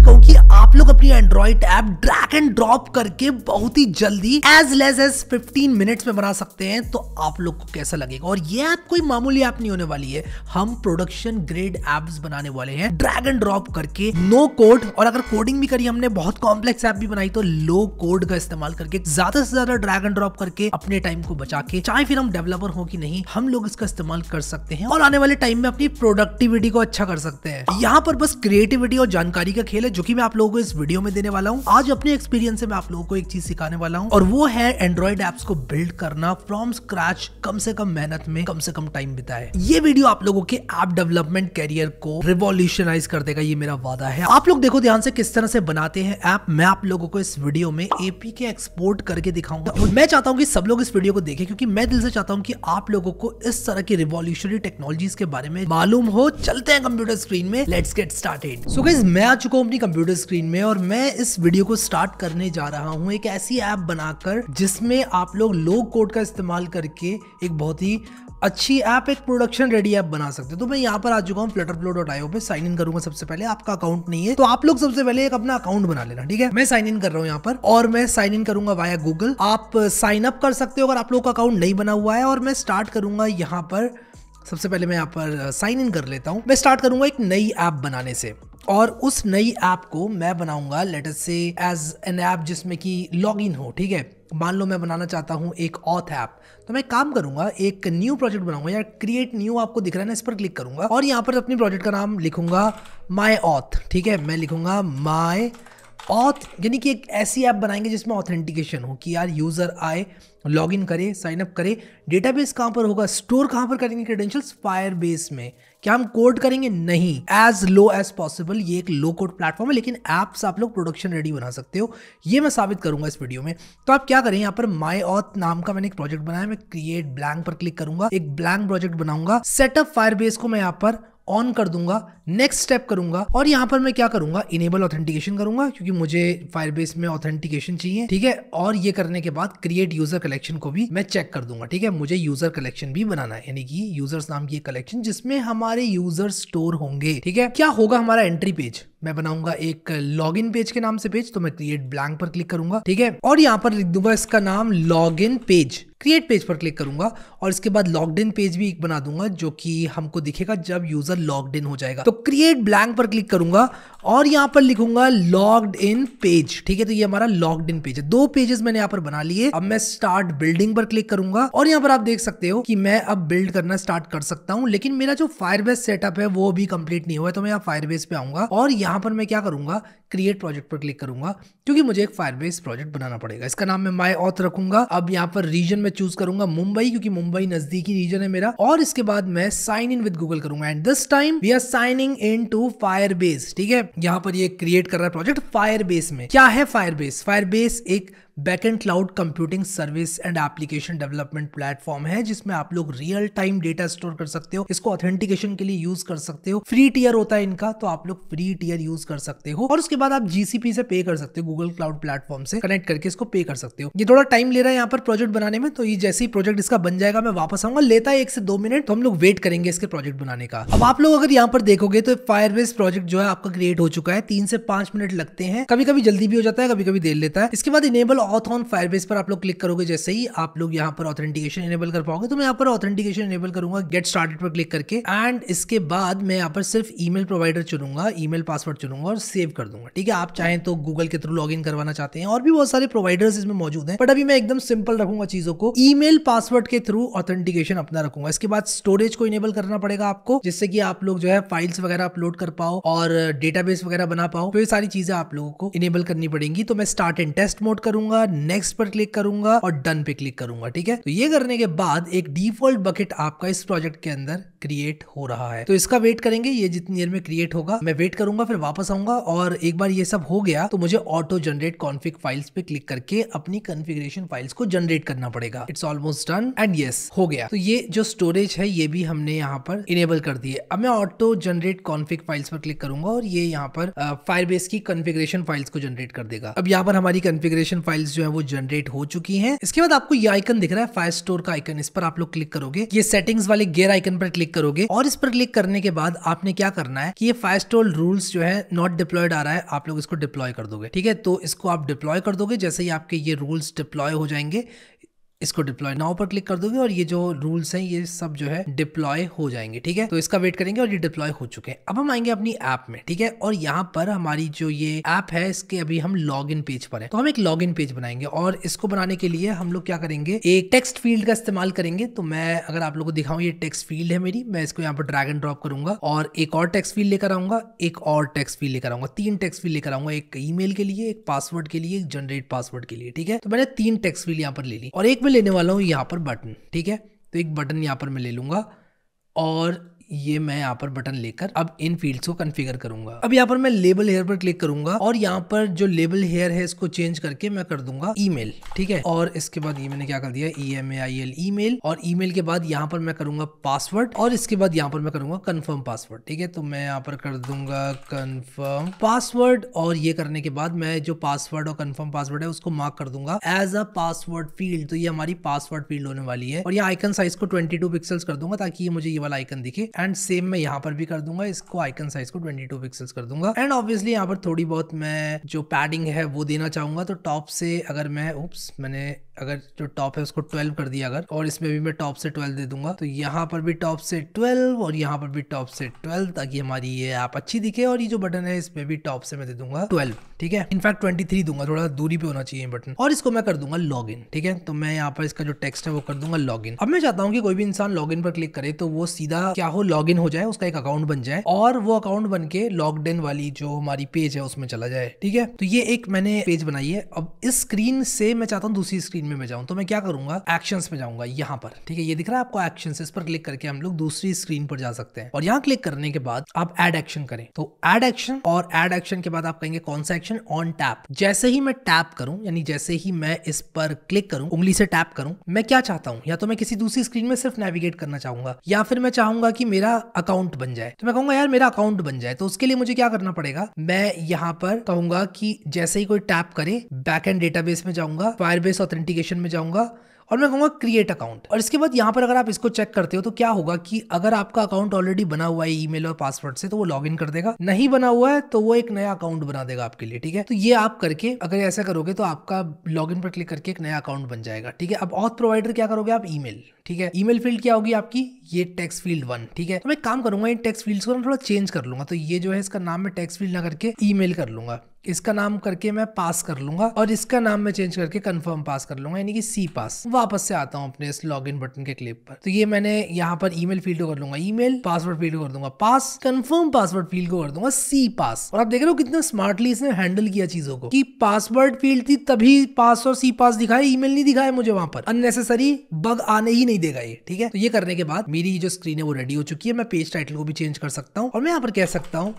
physical, yeah. आप लोग अपनी Android app drag and drop करके बहुत ही जल्दी as less as fifteen minutes में बना सकते हैं तो आप लोग को कैसा लगेगा और ये ऐप कोई मामूली ऐप नहीं होने वाली है हम प्रोडक्शन ग्रेड एप्स बनाने वाले हैं ड्रैग एंड ड्रॉप करके नो कोड और अगर कोडिंग भी करी हमने बहुत कॉम्प्लेक्स ऐप भी बनाई तो लो कोड का इस्तेमाल करके ज्यादा से ज्यादा ड्रैग एंड ड्रॉप करके अपने टाइम को बचा के चाहे फिर हम डेवलपर हो कि नहीं हम लोग इसका इस्तेमाल कर सकते हैं और आने वाले टाइम में अपनी प्रोडक्टिविटी को अच्छा कर सकते हैं यहाँ पर बस क्रिएटिविटी और जानकारी का खेल है जो की मैं आप लोगों को इस वीडियो में देने वाला हूँ आज अपने एक्सपीरियंस से मैं आप लोगों को एक चीज सिखाने वाला हूँ और वो है एंड्रॉइड एप्स को बिल्ड करना फ्रॉम स्क्रैच कम से कम मेहनत में कम से कम टाइम बिताए ये वीडियो आप लोगों के एप डेवलपमेंट कैरियर को रिवोल्यूशनाइज कर देगा ये मेरा वादा है आप लोग देखो ध्यान से किस तरह से बनाते हैं ऐप मैं आप लोगों को इस वीडियो में एपी के एक्सपोर्ट करके दिखाऊंगा और मैं चाहता हूँ कि सब लोग इस वीडियो को देखें क्योंकि मैं दिल से चाहता हूँ कि आप लोगों को इस तरह की रिवोल्यूशनरी टेक्नोलॉजीज के बारे में मालूम हो चलते हैं कंप्यूटर स्क्रीन में let's get started so guys मैं आ चुका हूँ अपनी कंप्यूटर स्क्रीन में और मैं इस वीडियो को स्टार्ट करने जा रहा हूँ एक ऐसी ऐप बनाकर जिसमें आप लोग लो कोड का इस्तेमाल करके एक बहुत ही अच्छी ऐप एक प्रोडक्शन रेडी ऐप बना सकते हैं तो मैं यहाँ पर आ चुका हूँ फ्लटर फ्लो डॉट आईओ पे साइन इन करूंगा सबसे पहले आपका अकाउंट नहीं है तो आप लोग सबसे पहले एक अपना अकाउंट बना लेना ठीक है मैं साइन इन कर रहा हूँ यहाँ पर और मैं साइन इन करूंगा वाया गूगल आप साइन अप कर सकते हो अगर आप लोग का अकाउंट नहीं बना हुआ है और मैं स्टार्ट करूंगा यहाँ पर सबसे पहले मैं यहाँ पर साइन इन कर लेता हूँ मैं स्टार्ट करूंगा एक नई ऐप बनाने से और उस नई ऐप को मैं बनाऊंगा लेटर से एज एन ऐप जिसमें कि लॉग इन हो ठीक है मान लो मैं बनाना चाहता हूँ एक ऑथ ऐप तो मैं काम करूंगा एक न्यू प्रोजेक्ट बनाऊंगा या क्रिएट न्यू आपको दिख रहा है ना इस पर क्लिक करूंगा और यहाँ पर अपने प्रोजेक्ट का नाम लिखूंगा माई ऑथ ठीक है मैं लिखूंगा माई ऑथ यानी कि एक ऐसी ऐप बनाएंगे जिसमें ऑथेंटिकेशन हो कि यार यूज़र आए लॉग इन करें साइनअप करें डेटाबेस कहाँ पर होगा स्टोर कहाँ पर करेंगे क्रेडेंशियल्स बेस में क्या हम कोड करेंगे नहीं एज लो एज पॉसिबल ये एक लो कोड प्लेटफॉर्म है लेकिन ऐप्स आप लोग प्रोडक्शन रेडी बना सकते हो ये मैं साबित करूंगा इस वीडियो में तो आप क्या करें यहाँ पर माई ऑथ नाम का मैंने एक प्रोजेक्ट बनाया मैं क्रिएट ब्लैंक पर क्लिक करूंगा एक ब्लैंक प्रोजेक्ट बनाऊंगा सेटअप फायरबेस को मैं यहाँ पर ऑन कर दूंगा नेक्स्ट स्टेप करूंगा और यहाँ पर मैं क्या करूंगा इनेबल ऑथेंटिकेशन करूंगा क्योंकि मुझे फायरबेस में ऑथेंटिकेशन चाहिए ठीक है और ये करने के बाद क्रिएट यूजर कलेक्शन को भी मैं चेक कर दूंगा ठीक है मुझे यूजर कलेक्शन भी बनाना है यानी कि यूजर्स नाम की कलेक्शन जिसमें हमारे यूजर स्टोर होंगे ठीक है क्या होगा हमारा एंट्री पेज मैं बनाऊंगा एक लॉग इन पेज के नाम से पेज तो मैं क्रिएट ब्लैंक पर क्लिक करूंगा ठीक है और यहाँ पर लिख दूंगा इसका नाम log in page create page पर क्लिक करूंगा और इसके बाद लॉग्ड इन पेज भी एक बना दूंगा जो कि हमको दिखेगा जब यूजर लॉग्ड इन हो जाएगा तो क्रिएट ब्लैंक पर क्लिक करूंगा और यहाँ पर लिखूंगा लॉग्ड इन पेज ठीक है तो ये हमारा लॉग्ड इन पेज है दो पेजेस मैंने यहाँ पर बना लिए अब मैं स्टार्ट बिल्डिंग पर क्लिक करूंगा और यहाँ पर आप देख सकते हो कि मैं अब बिल्ड करना स्टार्ट कर सकता हूँ लेकिन मेरा जो फायरबेस सेटअप है वो अभी कंप्लीट नहीं हुआ है तो मैं यहाँ फायरबेस पे आऊंगा और यहाँ पर मैं क्या करूंगा क्रिएट प्रोजेक्ट पर क्लिक करूंगा क्योंकि मुझे एक फायरबेस प्रोजेक्ट बनाना पड़ेगा इसका नाम मैं माई ऑथ रखूंगा अब यहाँ पर रीजन में चूज करूंगा मुंबई क्योंकि मुंबई नजदीकी रीजन है मेरा और इसके बाद मैं साइन इन विद गूगल करूंगा and this time we are signing in to Firebase ठीक है यहाँ पर ये क्रिएट कर रहा है प्रोजेक्ट फायर में क्या है फायरबेस फायरबेस फायर बेस एक backend cloud computing service and application development platform है जिसमें आप लोग रियल टाइम डेटा स्टोर कर सकते हो इसको ऑथेंटिकेशन के लिए यूज कर सकते हो फ्री टीयर होता है इनका तो आप लोग फ्री टीयर यूज कर सकते हो और उसके बाद आप जीसीपी से पे कर सकते हो गूगल क्लाउड प्लेटफॉर्म से कनेक्ट करके इसको पे कर सकते हो ये थोड़ा टाइम ले रहा है यहाँ पर प्रोजेक्ट बनाने में तो ये जैसे ही प्रोजेक्ट इसका बन जाएगा मैं वापस आऊंगा लेता है एक से दो मिनट तो हम लोग वेट करेंगे इसके प्रोजेक्ट बनाने का अब आप लोग अगर यहाँ पर देखोगे तो फायरवेस प्रोजेक्ट जो है आपका क्रिएट हो चुका है तीन से पांच मिनट लगते हैं कभी कभी जल्दी भी हो जाता है कभी कभी देर लेता है इसके बाद इनेबल ऑथॉन फायरबेस पर आप लोग क्लिक करोगे जैसे ही आप लोग यहाँ पर ऑथेंटिकेशन इनेबल कर पाओगे तो मैं यहाँ पर ऑथेंटिकेशन इनेबल करूंगा गेट स्टार्टेड पर क्लिक करके एंड इसके बाद मैं यहाँ पर सिर्फ ईमेल प्रोवाइडर चुनूंगा ईमेल पासवर्ड चुनूंगा और सेव कर दूंगा ठीक है आप चाहें तो गूगल के थ्रू लॉग करवाना चाहते हैं और भी बहुत सारे प्रोवाइडर्स इसमें मौजूद हैं बट अभी मैं एकदम सिंपल रखूंगा चीजों को ईमेल पासवर्ड के थ्रू ऑथेंटिकेशन अपना रखूंगा इसके बाद स्टोरेज को इनेबल करना पड़ेगा आपको जिससे कि आप लोग जो है फाइल्स वगैरह अपलोड कर पाओ और डेटाबेस वगैरह बना पाओ तो ये सारी चीजें आप लोगों को इनेबल करनी पड़ेंगी तो मैं स्टार्ट एंड टेस्ट मोड करूंगा करूंगा नेक्स्ट पर क्लिक करूंगा और डन पे क्लिक करूंगा ठीक है तो ये करने के बाद एक डिफॉल्ट बकेट आपका इस प्रोजेक्ट के अंदर क्रिएट हो रहा है तो इसका वेट करेंगे ये जितनी देर में क्रिएट होगा मैं वेट करूंगा फिर वापस आऊंगा और एक बार ये सब हो गया तो मुझे ऑटो जनरेट कॉन्फिक फाइल्स पे क्लिक करके अपनी कॉन्फ़िगरेशन फाइल्स को जनरेट करना पड़ेगा it's almost done and yes हो गया तो ये जो स्टोरेज है ये भी हमने यहाँ पर इनेबल कर दिए अब मैं ऑटो जनरेट कॉन्फिक फाइल्स पर क्लिक करूंगा और ये यहाँ पर फायर uh, की कन्फिग्रेशन फाइल्स को जनरेट कर देगा अब यहाँ पर हमारी कन्फिग्रेशन फाइल्स जो है वो जनरेट हो चुकी है इसके बाद आपको ये आइकन दिख रहा है फायर स्टोर का आइकन इस पर आप लोग क्लिक करोगे ये सेटिंग्स वाले गेयर आइकन पर क्लिक क्लिक करोगे और इस पर क्लिक करने के बाद आपने क्या करना है कि ये फाइव रूल्स जो है नॉट डिप्लॉयड आ रहा है आप लोग इसको डिप्लॉय कर दोगे ठीक है तो इसको आप डिप्लॉय कर दोगे जैसे ही आपके ये रूल्स डिप्लॉय हो जाएंगे इसको डिप्लॉय नाउ पर क्लिक कर दोगे और ये जो रूल्स हैं ये सब जो है डिप्लॉय हो जाएंगे ठीक है तो इसका वेट करेंगे और ये डिप्लॉय हो चुके हैं अब हम आएंगे अपनी ऐप में ठीक है और यहाँ पर हमारी जो ये ऐप है इसके अभी हम लॉग इन पेज पर है तो हम एक लॉग इन पेज बनाएंगे और इसको बनाने के लिए हम लोग क्या करेंगे एक टेक्स्ट फील्ड का इस्तेमाल करेंगे तो मैं अगर आप लोग को दिखाऊँ ये टेक्स्ट फील्ड है मेरी मैं इसको यहाँ पर ड्रैग एंड ड्रॉप करूंगा और एक और टेक्स्ट फील्ड लेकर आऊंगा एक और टेक्स्ट फील्ड लेकर आऊंगा तीन टेक्स्ट फील्ड लेकर आऊंगा एक ईमेल के लिए एक पासवर्ड के लिए एक जनरेट पासवर्ड के लिए ठीक है तो मैंने तीन टेक्स्ट फील्ड यहाँ पर ले ली और एक मैं लेने वाला हूँ यहाँ पर बटन ठीक है तो एक बटन यहाँ पर मैं ले लूँगा और ये मैं यहाँ पर बटन लेकर अब इन फील्ड्स को कन्फिगर करूंगा अब यहाँ पर मैं लेबल हेयर पर क्लिक करूंगा और यहाँ पर जो लेबल हेयर है इसको चेंज करके मैं कर दूंगा ईमेल ठीक है और इसके बाद ये मैंने क्या कर दिया E M A I L email और ई मेल के बाद यहाँ पर मैं करूंगा पासवर्ड और इसके बाद यहाँ पर मैं करूंगा कन्फर्म पासवर्ड ठीक है तो मैं यहाँ पर कर दूंगा कन्फर्म पासवर्ड और ये करने के बाद मैं जो पासवर्ड और कन्फर्म पासवर्ड है उसको मार्क कर दूंगा एज अ पासवर्ड फील्ड तो ये हमारी पासवर्ड फील्ड होने वाली है और ये आइकन साइज को ट्वेंटी पिक्सल्स कर दूंगा ताकि ये मुझे ये वाला आइकन दिखे एंड सेम मैं यहाँ पर भी कर दूंगा इसको आइकन साइज को 22 पिक्सल्स कर दूंगा एंड ऑब्वियसली यहाँ पर थोड़ी बहुत मैं जो पैडिंग है वो देना चाहूंगा तो टॉप से अगर मैं उप्स मैंने अगर जो टॉप है उसको ट्वेल्व कर दिया अगर और इसमें भी मैं टॉप से ट्वेल्व दे दूंगा तो यहाँ पर भी टॉप से ट्वेल्व और यहाँ पर भी टॉप से ट्वेल्व ताकि हमारी ये ऐप अच्छी दिखे और ये जो बटन है इसमें भी टॉप से मैं दे दूंगा ट्वेल्व ठीक है इनफैक्ट ट्वेंटी थ्री दूंगा थोड़ा दूरी पे होना चाहिए बटन और इसको मैं कर दूंगा लॉग इन ठीक है तो मैं यहाँ पर इसका जो टेक्स्ट है वो कर दूंगा लॉग इन अब मैं चाहता हूँ कि कोई भी इंसान लॉग इन पर क्लिक करे तो वो सीधा क्या हो लॉग इन हो जाए उसका एक अकाउंट बन जाए और वो अकाउंट बन के लॉग इन वाली जो हमारी पेज है उसमें चला जाए ठीक है तो ये एक मैंने पेज बनाई है अब इस स्क्रीन से मैं चाहता हूँ दूसरी स्क्रीन में मैं जाऊँ तो मैं क्या करूंगा एक्शन में जाऊंगा यहाँ पर ठीक है ये दिख रहा है आपको एक्शन इस पर क्लिक करके हम लोग दूसरी स्क्रीन पर जा सकते हैं और यहाँ क्लिक करने के बाद आप एड एक्शन करें तो एड एक्शन और एड एक्शन के बाद आप कहेंगे कौन सा एक्शन ऑन टैप जैसे ही मैं टैप करूं यानी जैसे ही मैं इस पर क्लिक करूं उंगली से टैप करूं मैं क्या चाहता हूं या तो मैं किसी दूसरी स्क्रीन में सिर्फ नेविगेट करना चाहूंगा या फिर मैं चाहूंगा कि मेरा अकाउंट बन जाए तो मैं कहूंगा यार मेरा अकाउंट बन जाए तो उसके लिए मुझे क्या करना पड़ेगा मैं यहां पर कहूंगा कि जैसे ही कोई टैप करे बैक एंड डेटाबेस में जाऊंगा फायरबेस ऑथेंटिकेट एप्लीकेशन में जाऊँगा और मैं कहूंगा क्रिएट अकाउंट और इसके बाद यहां पर अगर आप इसको चेक करते हो तो क्या होगा कि अगर आपका अकाउंट ऑलरेडी बना हुआ है ईमेल और पासवर्ड से तो वो लॉग कर देगा नहीं बना हुआ है तो वो एक नया अकाउंट बना देगा आपके लिए ठीक है तो ये आप करके अगर ऐसा करोगे तो आपका लॉग पर क्लिक करके एक नया अकाउंट बन जाएगा ठीक है अब ऑथ प्रोवाइडर क्या करोगे आप ईमेल ठीक है ईमेल फील्ड क्या होगी आपकी ये टेक्स फील्ड वन ठीक है तो मैं काम करूंगा इन टेक्स फील्ड को मैं थोड़ा चेंज कर लूंगा तो ये जो है इसका नाम मैं टेक्स फील्ड ना करके ईमेल कर लूंगा इसका नाम करके मैं पास कर लूंगा और इसका नाम मैं चेंज करके कंफर्म पास कर लूंगा यानी कि सी पास वापस से आता हूँ अपने इस लॉग इन बटन के क्लिप पर तो ये मैंने यहाँ पर ईमेल फील्ड तो कर लूंगा ईमेल पासवर्ड फील्ड कर दूंगा पास कंफर्म पासवर्ड फील्ड को कर दूंगा सी पास और आप देख रहे हो कितना स्मार्टली इसने हैंडल किया चीजों को कि पासवर्ड फील्ड थी तभी पास और सी पास दिखाया ईमेल नहीं दिखाया मुझे वहां पर अननेसेसरी बग आने ही नहीं देगा ये ठीक है तो ये करने के बाद मेरी जो स्क्रीन है वो रेडी हो चुकी है मैं पेज टाइटल को भी चेंज कर सकता हूँ और मैं यहाँ पर कह सकता हूँ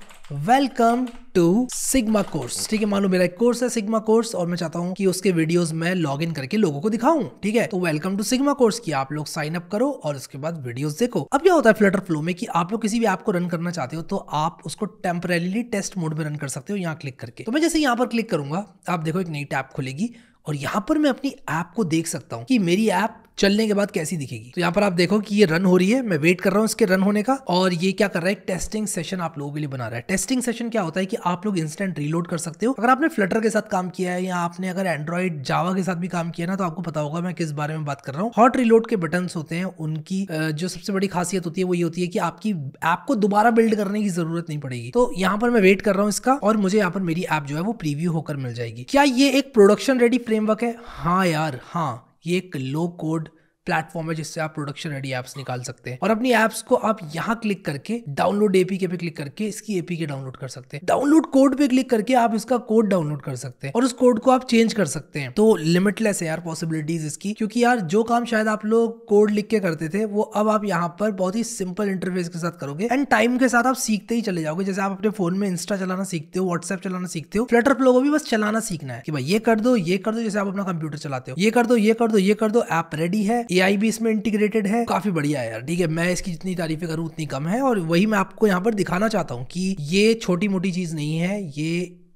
वेलकम टू सिग्मा कोर्स ठीक है मानो मेरा एक कोर्स है सिग्मा कोर्स और मैं चाहता हूँ कि उसके वीडियोस मैं लॉग इन करके लोगों को दिखाऊं ठीक है तो वेलकम टू सिग्मा कोर्स की आप लोग साइन अप करो और उसके बाद वीडियोस देखो अब क्या होता है फ्लटर फ्लो में कि आप लोग किसी भी ऐप को रन करना चाहते हो तो आप उसको टेम्परेली टेस्ट मोड में रन कर सकते हो यहाँ क्लिक करके तो मैं जैसे यहाँ पर क्लिक करूंगा आप देखो एक नई टैप खुलेगी और यहाँ पर मैं अपनी ऐप को देख सकता हूँ कि मेरी ऐप चलने के बाद कैसी दिखेगी तो यहाँ पर आप देखो कि ये रन हो रही है मैं वेट कर रहा हूँ इसके रन होने का और ये क्या कर रहा है टेस्टिंग सेशन आप लोगों के लिए बना रहा है टेस्टिंग सेशन क्या होता है कि आप लोग इंस्टेंट रीलोड कर सकते हो अगर आपने फ्लटर के साथ काम किया है या आपने अगर एंड्रॉइड जावा के साथ भी काम किया ना तो आपको पता होगा मैं किस बारे में बात कर रहा हूँ हॉट रिलोड के बटन होते हैं उनकी जो सबसे बड़ी खासियत होती है वो ये होती है कि आपकी ऐप को दोबारा बिल्ड करने की जरूरत नहीं पड़ेगी तो यहाँ पर मैं वेट कर रहा हूँ इसका और मुझे यहाँ पर मेरी ऐप जो है वो प्रीव्यू होकर मिल जाएगी क्या ये एक प्रोडक्शन रेडी फ्रेमवर्क है हाँ यार हाँ ये एक लो कोड प्लेटफॉर्म है जिससे आप प्रोडक्शन रेडी एप्स निकाल सकते हैं और अपनी एप्स को आप यहाँ क्लिक करके डाउनलोड एपीके पे क्लिक करके इसकी एपीके डाउनलोड कर सकते हैं डाउनलोड कोड पे क्लिक करके आप इसका कोड डाउनलोड कर सकते हैं और उस कोड को आप चेंज कर सकते हैं तो लिमिटलेस है यार पॉसिबिलिटीज इसकी क्योंकि यार जो काम शायद आप लोग कोड लिख के करते थे वो अब आप यहाँ पर बहुत ही सिंपल इंटरफेस के साथ करोगे एंड टाइम के साथ आप सीखते ही चले जाओगे जैसे आप अपने फोन में इंस्टा चलाना सीखते हो व्हाट्सएप चलाना सीखते हो फ्लटर प्लो को भी बस चलाना सीखना है कि भाई ये कर दो ये कर दो जैसे आप अपना कंप्यूटर चलाते हो ये कर दो ये कर दो ये कर दो ऐप रेडी है ए एआई भी इसमें इंटीग्रेटेड है काफी बढ़िया है यार ठीक है मैं इसकी जितनी तारीफें करूं उतनी कम है और वही मैं आपको यहाँ पर दिखाना चाहता हूँ कि ये छोटी मोटी चीज नहीं है ये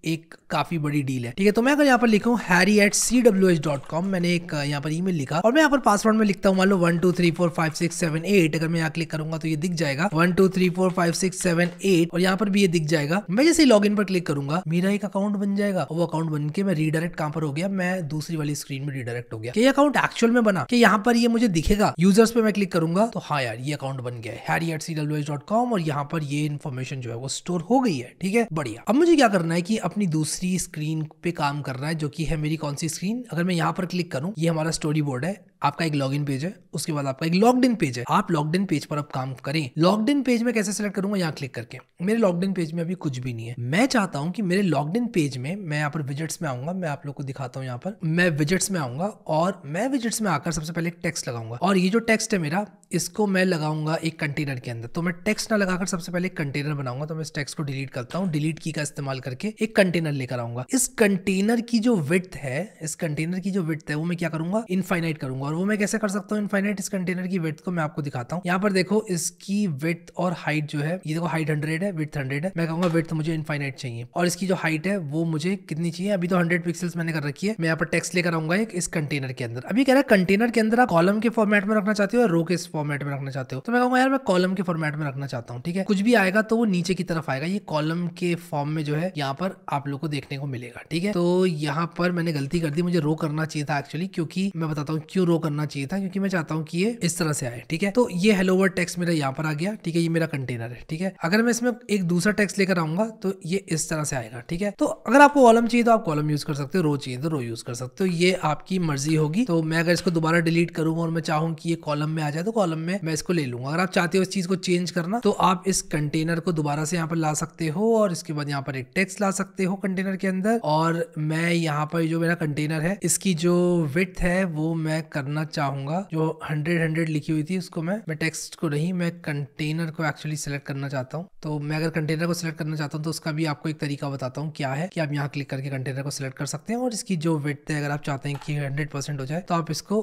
एक काफी बड़ी डील है ठीक है तो मैं अगर यहाँ पर लिखूँ Harry at C W H dot com मैंने एक यहाँ पर ईमेल लिखा और मैं यहाँ पर पासवर्ड में लिखता हूँ मान लो one two three four five six seven eight अगर मैं यहाँ क्लिक करूंगा तो ये दिख जाएगा one two three four five six seven eight और यहाँ पर भी ये दिख जाएगा मैं जैसे लॉग इन पर क्लिक करूंगा मेरा एक अकाउंट बन जाएगा वो अकाउंट बन के मैं रीडायरेक्ट कहाँ पर हो गया मैं दूसरी वाली स्क्रीन में रीडायरेक्ट हो गया ये अकाउंट एक्चुअल में बना कि यहाँ पर ये मुझे दिखेगा यूजर्स पे मैं क्लिक करूंगा तो हाँ यार ये अकाउंट बन गया Harry at C W H dot com और यहाँ पर ये इन्फॉर्मेशन जो है वो स्टोर हो गई है ठीक है बढ़िया अब मुझे क्या करना है कि अब अपनी दूसरी स्क्रीन पे काम करना है जो कि है मेरी कौन सी स्क्रीन अगर मैं यहाँ पर क्लिक करूँ ये हमारा स्टोरी बोर्ड है आपका एक लॉगिन पेज है उसके बाद आपका एक लॉग इन पेज है आप लॉग इन पेज पर आप काम करें लॉग इन पेज में कैसे सेलेक्ट करूंगा यहाँ क्लिक करके मेरे लॉग इन पेज में अभी कुछ भी नहीं है मैं चाहता हूँ कि मेरे लॉग इन पेज में मैं यहाँ पर विजिट्स में आऊंगा मैं आप लोग को दिखाता हूँ यहाँ पर मैं विजिट्स में आऊंगा और मैं विजिट्स में आकर सबसे पहले एक टेक्स्ट लगाऊंगा और ये जो टेक्स्ट है मेरा इसको मैं लगाऊंगा एक कंटेनर के अंदर तो मैं टेक्स्ट ना लगाकर सबसे पहले एक कंटेनर बनाऊंगा तो मैं इस टेक्स्ट को डिलीट करता हूँ डिलीट की का इस्तेमाल करके एक कंटेनर लेकर आऊंगा इस कंटेनर की जो विथ है इस कंटेनर की जो विथ है वो मैं क्या करूंगा इनफाइनाइट करूंगा वो मैं कैसे कर सकता हूँ इनफाइनाइट इस कंटेनर की वेथ को मैं आपको दिखाता हूँ यहाँ पर देखो इसकी वेथ और हाइट जो है ये देखो हाइट हंड्रेड है विथ हंड्रेड है मैं कहूँगा वेथ मुझे इनफाइनाइट चाहिए और इसकी जो हाइट है वो मुझे कितनी चाहिए अभी तो हंड्रेड पिक्सल्स मैंने कर रखी है मैं यहाँ पर टेक्स्ट लेकर आऊंगा एक इस कंटेनर के अंदर अभी कह रहा है कंटेनर के अंदर आप कॉलम के फॉर्मेट में रखना चाहते हो या रो के फॉर्मेट में रखना चाहते हो तो मैं कहूँगा यार मैं कॉलम के फॉर्मेट में रखना चाहता हूँ ठीक है कुछ भी आएगा तो वो नीचे की तरफ आएगा ये कॉलम के फॉर्म में जो है यहाँ पर आप लोग को देखने को मिलेगा ठीक है तो यहाँ पर मैंने गलती कर दी मुझे रो करना चाहिए था एक्चुअली क्योंकि मैं बताता हूँ क्यों रो करना चाहिए था क्योंकि मैं चाहता हूँ कि ये इस तरह से आए ठीक है तो ये हेलो वर्ड टेक्स मेरा यहाँ पर आ गया ठीक है ये मेरा कंटेनर है ठीक है अगर मैं इसमें एक दूसरा टेक्स लेकर आऊंगा तो ये इस तरह से आएगा ठीक है तो अगर आपको कॉलम चाहिए तो आप कॉलम यूज कर सकते हो रो चाहिए तो रो यूज कर सकते हो ये आपकी मर्जी होगी तो मैं अगर इसको दोबारा डिलीट करूंगा और मैं चाहूँ कि ये कॉलम में आ जाए तो कॉलम में मैं इसको ले लूंगा अगर आप चाहते हो इस चीज को चेंज करना तो आप इस कंटेनर को दोबारा से यहाँ पर ला सकते हो और इसके बाद यहाँ पर एक टेक्स ला सकते हो कंटेनर के अंदर और मैं यहाँ पर जो मेरा कंटेनर है इसकी जो विथ है वो मैं कर करना चाहूंगा जो हंड्रेड हंड्रेड लिखी हुई थी उसको मैं मैं टेक्स्ट को नहीं मैं कंटेनर को एक्चुअली सेलेक्ट करना चाहता हूँ तो मैं अगर कंटेनर को सिलेक्ट करना चाहता हूँ तो उसका भी आपको एक तरीका बताता हूँ क्या है कि आप यहाँ क्लिक करके कंटेनर को सिलेक्ट कर सकते हैं और इसकी जो वेट है अगर आप चाहते हैं कि हंड्रेड हो जाए तो आप इसको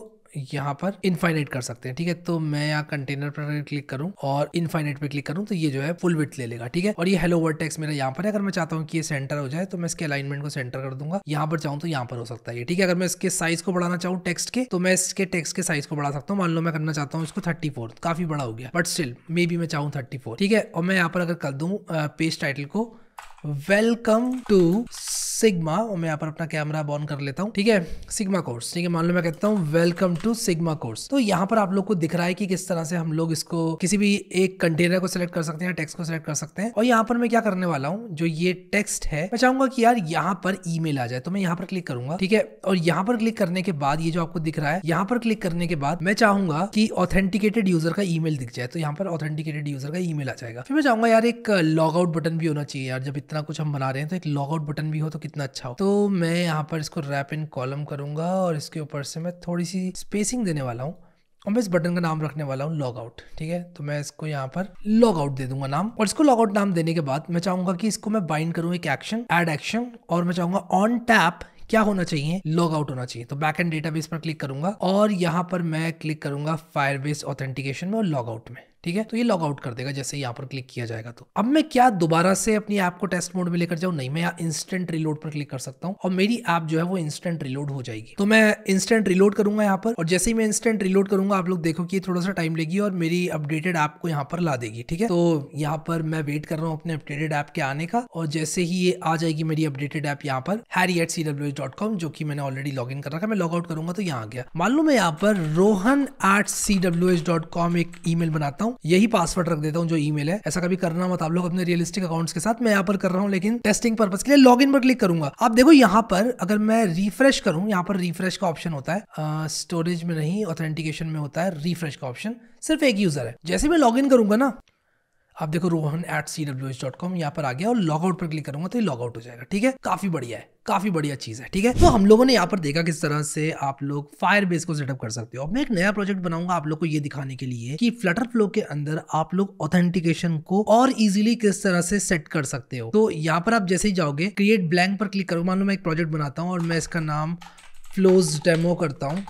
यहाँ पर इनफाइनाइट कर सकते हैं ठीक है तो मैं यहाँ कंटेनर पर क्लिक करूँ और इनफाइनाइट पे क्लिक करूँ तो ये जो है फुल विथ ले लेगा ठीक है और ये हेलो टेक्स मेरा यहाँ पर है अगर मैं चाहता हूँ कि ये सेंटर हो जाए तो मैं इसके अलाइनमेंट को सेंटर कर दूंगा यहाँ पर चाहूँ तो यहाँ पर हो सकता है ठीक है अगर मैं इसके साइज को बढ़ाना चाहूँ टेक्स्ट के तो मैं इसके टेक्स्ट के साइज को बढ़ा सकता हूँ मान लो मैं करना चाहता हूँ इसको थर्टी काफी बड़ा हो गया बट स्टिल मे बी मैं चाहूँ थर्टी ठीक है और मैं यहाँ पर अगर कर दूँ पेज टाइटल को वेलकम टू सिग्मा और मैं यहाँ पर अपना कैमरा ऑन कर लेता हूँ ठीक है सिग्मा कोर्स ठीक है मान लो मैं कहता हूँ वेलकम टू सिग्मा कोर्स तो यहाँ पर आप लोग को दिख रहा है कि किस तरह से हम लोग इसको किसी भी एक कंटेनर को सिलेक्ट कर सकते हैं टेक्स्ट को सिलेक्ट कर सकते हैं और यहाँ पर मैं क्या करने वाला हूँ जो ये टेक्स्ट है मैं चाहूंगा कि यार यहाँ पर ई आ जाए तो मैं यहाँ पर क्लिक करूंगा ठीक है और यहाँ पर क्लिक करने के बाद ये जो आपको दिख रहा है यहाँ पर क्लिक करने के बाद मैं चाहूंगा कि ऑथेंटिकेटेड यूजर का ई दिख जाए तो यहाँ पर ऑथेंटिकेटेड यूजर का ई आ जाएगा फिर मैं चाहूंगा यार एक लॉग आउट बटन भी होना चाहिए यार जब इतना कुछ हम बना रहे हैं तो एक लॉग आउट बटन भी हो तो कितना अच्छा हो तो मैं यहाँ पर इसको रैप इन कॉलम करूंगा और इसके ऊपर से मैं थोड़ी सी स्पेसिंग देने वाला हूँ और मैं इस बटन का नाम रखने वाला हूँ लॉग आउट ठीक है तो मैं इसको यहाँ पर लॉग आउट दे दूंगा नाम और इसको लॉग आउट नाम देने के बाद मैं चाहूंगा कि इसको मैं बाइंड करूँ एक एक्शन एड एक्शन और मैं चाहूंगा ऑन टैप क्या होना चाहिए लॉग आउट होना चाहिए तो बैक एंड डेटा पर क्लिक करूंगा और यहाँ पर मैं क्लिक करूंगा फायर बेस ऑथेंटिकेशन में और लॉग आउट में ठीक है तो ये लॉग आउट कर देगा जैसे यहाँ पर क्लिक किया जाएगा तो अब मैं क्या दोबारा से अपनी ऐप को टेस्ट मोड में लेकर जाऊँ नहीं मैं यहाँ इंस्टेंट रिलोड पर क्लिक कर सकता हूँ और मेरी ऐप जो है वो इंस्टेंट रिलोड हो जाएगी तो मैं इंस्टेंट रिलोड करूंगा यहाँ पर और जैसे ही मैं इंस्टेंट रिलोड करूंगा आप लोग देखो कि थोड़ा सा टाइम लेगी और मेरी अपडेटेड ऐप को यहाँ पर ला देगी ठीक है तो यहाँ पर मैं वेट कर रहा हूँ अपने अपडेटेड ऐप के आने का और जैसे ही ये आ जाएगी मेरी अपडेटेड ऐप यहाँ पर Harry at C W dot com जो कि मैंने ऑलरेडी लॉग इन कर रखा मैं लॉग आउट करूंगा तो यहाँ आ गया मालूम है मैं यहाँ पर Rohan at C W H dot com एक ईमेल बनाता हूँ हूँ यही पासवर्ड रख देता हूँ जो ईमेल है ऐसा कभी करना मत आप लोग अपने रियलिस्टिक अकाउंट्स के साथ मैं यहाँ पर कर रहा हूँ लेकिन टेस्टिंग पर्पज के लिए लॉग पर क्लिक करूंगा आप देखो यहाँ पर अगर मैं रिफ्रेश करूँ यहाँ पर रिफ्रेश का ऑप्शन होता है स्टोरेज में नहीं ऑथेंटिकेशन में होता है रिफ्रेश का ऑप्शन सिर्फ एक यूजर है जैसे मैं लॉग करूंगा ना आप देखो Rohan at C W H dot com यहाँ पर आ गया और लॉगआउट पर क्लिक करूंगा तो ये लॉगआउट हो जाएगा ठीक है काफी बढ़िया है काफी बढ़िया चीज है ठीक है तो हम लोगों ने यहाँ पर देखा किस तरह से आप लोग फायर बेस को सेटअप कर सकते हो अब मैं एक नया प्रोजेक्ट बनाऊंगा आप लोग को ये दिखाने के लिए कि फ्लटर फ्लो के अंदर आप लोग ऑथेंटिकेशन को और इजीली किस तरह से सेट कर सकते हो तो यहाँ पर आप जैसे ही जाओगे क्रिएट ब्लैंक पर क्लिक करो मान लो मैं एक प्रोजेक्ट बनाता हूँ और मैं इसका नाम फ्लोज डेमो करता हूँ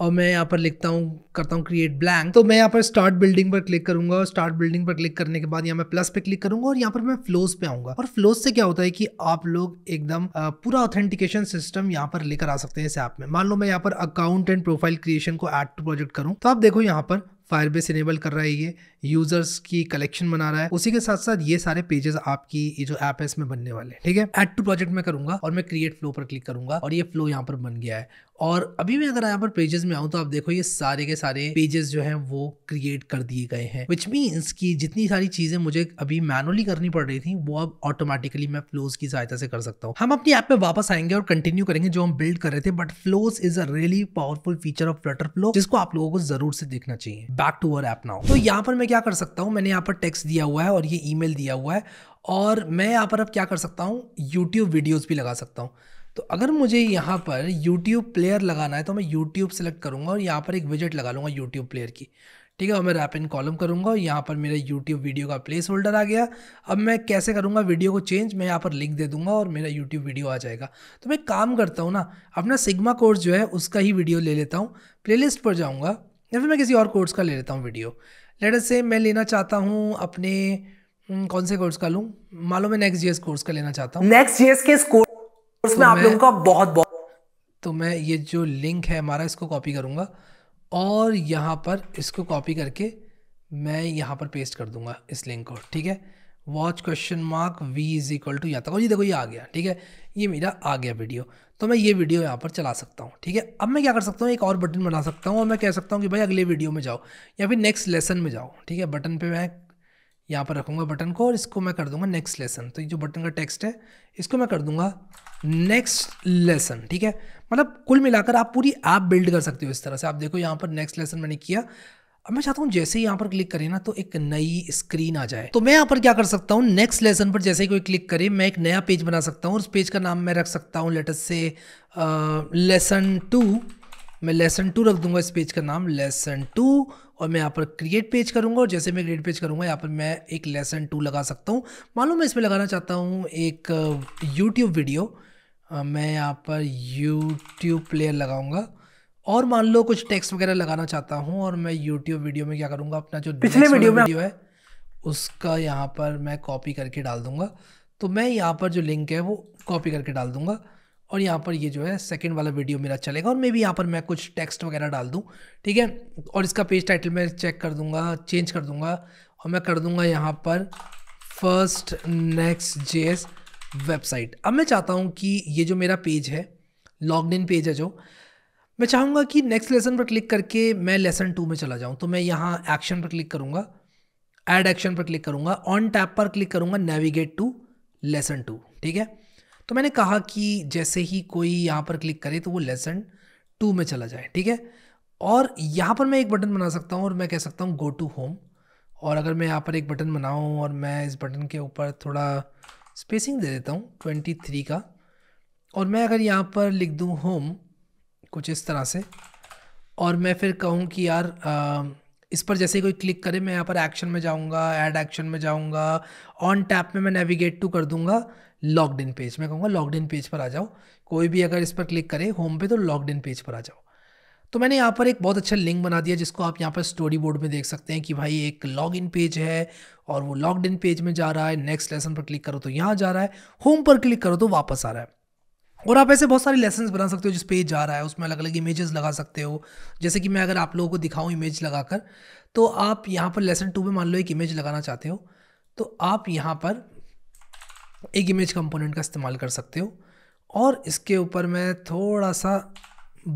और मैं यहाँ पर लिखता हूँ करता हूँ क्रिएट ब्लैंक तो मैं यहाँ पर स्टार्ट बिल्डिंग पर क्लिक करूंगा और स्टार्ट बिल्डिंग पर क्लिक करने के बाद यहाँ मैं प्लस पे क्लिक करूंगा और यहाँ पर मैं फ्लोज पे आऊंगा और फ्लोज से क्या होता है कि आप लोग एकदम पूरा ऑथेंटिकेशन सिस्टम यहाँ पर लेकर आ सकते हैं इस ऐप में मान लो मैं यहाँ पर अकाउंट एंड प्रोफाइल क्रिएशन को एड टू प्रोजेक्ट करूँ तो आप देखो यहाँ पर फायरबेस इनेबल कर रहा है ये यूजर्स की कलेक्शन बना रहा है उसी के साथ साथ ये सारे पेजेस आपकी ये जो ऐप है इसमें बनने वाले ठीक है एड टू प्रोजेक्ट में करूंगा और मैं क्रिएट फ्लो पर क्लिक करूंगा और ये फ्लो यहाँ पर बन गया है और अभी मैं अगर यहाँ पर पेजेस में आऊँ तो आप देखो ये सारे के सारे पेजेस जो हैं वो क्रिएट कर दिए गए हैं विच मीन्स कि जितनी सारी चीज़ें मुझे अभी मैनुअली करनी पड़ रही थी वो अब ऑटोमेटिकली मैं फ्लोज की सहायता से कर सकता हूँ हम अपनी ऐप पे वापस आएंगे और कंटिन्यू करेंगे जो हम बिल्ड कर रहे थे but flows is a really powerful feature of Flutter Flow जिसको आप लोगों को जरूर से देखना चाहिए back to our app now तो यहाँ पर मैं क्या कर सकता हूँ मैंने यहाँ पर टेक्स्ट दिया हुआ है और ये ईमेल दिया हुआ है और मैं यहाँ पर अब क्या कर सकता हूँ यूट्यूब वीडियोज़ भी लगा सकता हूँ तो अगर मुझे यहाँ पर यूट्यूब प्लेयर लगाना है तो मैं यूट्यूब सेलेक्ट करूँगा और यहाँ पर एक विजिट लगा लूँगा यूट्यूब प्लेयर की ठीक है और मैं रैप इन कॉलम करूँगा और यहाँ पर मेरा यूट्यूब वीडियो का प्लेस होल्डर आ गया अब मैं कैसे करूँगा वीडियो को चेंज मैं यहाँ पर लिंक दे दूँगा और मेरा यूट्यूब वीडियो आ जाएगा तो मैं काम करता हूँ ना अपना सिग्मा कोर्स जो है उसका ही वीडियो ले लेता हूँ प्ले पर जाऊँगा या फिर मैं किसी और कोर्स का ले लेता हूँ वीडियो लेटर से मैं लेना चाहता हूँ अपने कौन से कोर्स का लूँ मालूम मैं नेक्स्ट जी कोर्स का लेना चाहता हूँ नेक्स्ट जी के कोर्स उसमें तो आप लोगों का बहुत बहुत तो मैं ये जो लिंक है हमारा इसको कॉपी करूँगा और यहाँ पर इसको कॉपी करके मैं यहाँ पर पेस्ट कर दूंगा इस लिंक को ठीक है watch question mark v is equal to यहाँ तक और ये देखो ये आ गया ठीक है ये मेरा आ गया वीडियो तो मैं ये वीडियो यहाँ पर चला सकता हूँ ठीक है अब मैं क्या कर सकता हूँ एक और बटन बना सकता हूँ और मैं कह सकता हूँ कि भाई अगले वीडियो में जाओ या फिर नेक्स्ट लेसन में जाओ ठीक है बटन पर मैं यहाँ पर रखूँगा बटन को और इसको मैं कर दूंगा नेक्स्ट लेसन तो ये जो बटन का टेक्स्ट है इसको मैं कर दूंगा नेक्स्ट लेसन ठीक है मतलब कुल मिलाकर आप पूरी ऐप बिल्ड कर सकते हो इस तरह से आप देखो यहाँ पर नेक्स्ट लेसन मैंने किया अब मैं चाहता हूँ जैसे ही यहाँ पर क्लिक करें ना तो एक नई स्क्रीन आ जाए तो मैं यहाँ पर क्या कर सकता हूँ नेक्स्ट लेसन पर जैसे ही कोई क्लिक करे मैं एक नया पेज बना सकता हूँ उस पेज का नाम मैं रख सकता हूँ लेटस से लेसन टू मैं लेसन टू रख दूंगा इस पेज का नाम लेसन टू और मैं यहाँ पर क्रिएट पेज करूँगा और जैसे मैं क्रिएट पेज करूँगा यहाँ पर मैं एक लेसन टू लगा सकता हूँ मालूम मैं इसमें लगाना चाहता हूँ एक यूट्यूब uh, वीडियो uh, मैं यहाँ पर यूट्यूब प्लेयर लगाऊंगा और मान लो कुछ टेक्स्ट वगैरह लगाना चाहता हूँ और मैं यूट्यूब वीडियो में क्या करूँगा अपना जो पिछले वीडियो में वीडियो है उसका यहाँ पर मैं कॉपी करके डाल दूँगा तो मैं यहाँ पर जो लिंक है वो कॉपी करके डाल दूँगा और यहाँ पर ये जो है सेकेंड वाला वीडियो मेरा चलेगा और मे भी यहाँ पर मैं कुछ टेक्स्ट वगैरह डाल दूँ ठीक है और इसका पेज टाइटल मैं चेक कर दूँगा चेंज कर दूँगा और मैं कर दूँगा यहाँ पर फर्स्ट नेक्स्ट जे वेबसाइट अब मैं चाहता हूँ कि ये जो मेरा पेज है लॉग इन पेज है जो मैं चाहूँगा कि नेक्स्ट लेसन पर क्लिक करके मैं लेसन टू में चला जाऊँ तो मैं यहाँ एक्शन पर क्लिक करूँगा ऐड एक्शन पर क्लिक करूँगा ऑन टैप पर क्लिक करूँगा नेविगेट टू लेसन टू ठीक है तो मैंने कहा कि जैसे ही कोई यहाँ पर क्लिक करे तो वो लेसन टू में चला जाए ठीक है और यहाँ पर मैं एक बटन बना सकता हूँ और मैं कह सकता हूँ गो टू होम और अगर मैं यहाँ पर एक बटन बनाऊँ और मैं इस बटन के ऊपर थोड़ा स्पेसिंग दे देता हूँ ट्वेंटी थ्री का और मैं अगर यहाँ पर लिख दूँ होम कुछ इस तरह से और मैं फिर कहूँ कि यार आ, इस पर जैसे कोई क्लिक करे मैं यहाँ पर एक्शन में जाऊँगा एड एक्शन में जाऊँगा ऑन टैप में मैं नेविगेट टू कर दूँगा लॉग्ड इन पेज मैं कहूँगा लॉग्ड इन पेज पर आ जाओ कोई भी अगर इस पर क्लिक करे होम पे तो लॉग्ड इन पेज पर आ जाओ तो मैंने यहाँ पर एक बहुत अच्छा लिंक बना दिया जिसको आप यहाँ पर स्टोरी बोर्ड में देख सकते हैं कि भाई एक लॉग इन पेज है और वो लॉग इन पेज में जा रहा है नेक्स्ट लेसन पर क्लिक करो तो यहाँ जा रहा है होम पर क्लिक करो तो वापस आ रहा है और आप ऐसे बहुत सारे लेसन बना सकते हो जिस पेज जा रहा है उसमें अलग अलग इमेजेस लगा सकते हो जैसे कि मैं अगर आप लोगों को दिखाऊँ इमेज लगाकर तो आप यहाँ पर लेसन टू में मान लो एक इमेज लगाना चाहते हो तो आप यहाँ पर एक इमेज कंपोनेंट का इस्तेमाल कर सकते हो और इसके ऊपर मैं थोड़ा सा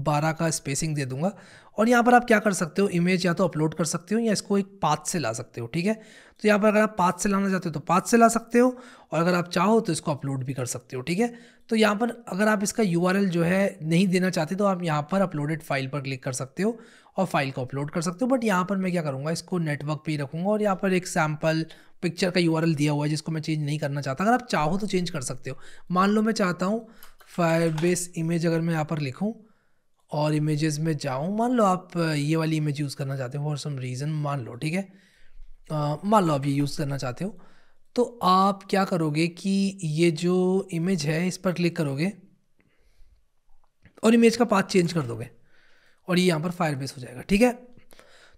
बारह का स्पेसिंग दे दूंगा और यहाँ पर आप क्या कर सकते हो इमेज या तो अपलोड कर सकते हो या इसको एक पाथ से ला सकते हो ठीक है तो यहाँ पर अगर आप पाथ से लाना चाहते हो तो पाथ से ला सकते हो और अगर आप चाहो तो इसको अपलोड भी कर सकते हो ठीक है तो यहाँ पर अगर आप इसका यू जो है नहीं देना चाहते तो आप यहाँ पर अपलोडेड फाइल पर क्लिक कर सकते हो और फाइल को अपलोड कर सकते हो बट यहाँ पर मैं क्या करूँगा इसको नेटवर्क पे ही रखूँगा और यहाँ पर एक सैम्पल पिक्चर का यू दिया हुआ है जिसको मैं चेंज नहीं करना चाहता अगर आप चाहो तो चेंज कर सकते हो मान लो मैं चाहता हूँ फायर इमेज अगर मैं यहाँ पर लिखूँ और इमेजेस में जाऊँ मान लो आप ये वाली इमेज यूज़ करना चाहते हो फॉर सम रीज़न मान लो ठीक है मान लो आप ये यूज़ करना चाहते हो तो आप क्या करोगे कि ये जो इमेज है इस पर क्लिक करोगे और इमेज का पाथ चेंज कर दोगे और ये यहाँ पर फायर बेस हो जाएगा ठीक है